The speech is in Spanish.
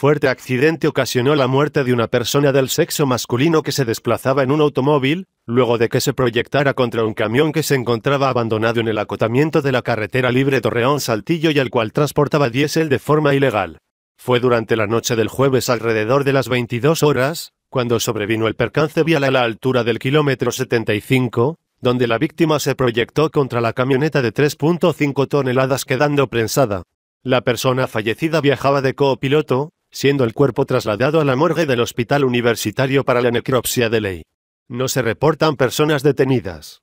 fuerte accidente ocasionó la muerte de una persona del sexo masculino que se desplazaba en un automóvil, luego de que se proyectara contra un camión que se encontraba abandonado en el acotamiento de la carretera libre Torreón-Saltillo y al cual transportaba diésel de forma ilegal. Fue durante la noche del jueves alrededor de las 22 horas, cuando sobrevino el percance vial a la altura del kilómetro 75, donde la víctima se proyectó contra la camioneta de 3.5 toneladas quedando prensada. La persona fallecida viajaba de copiloto, siendo el cuerpo trasladado a la morgue del Hospital Universitario para la Necropsia de Ley. No se reportan personas detenidas.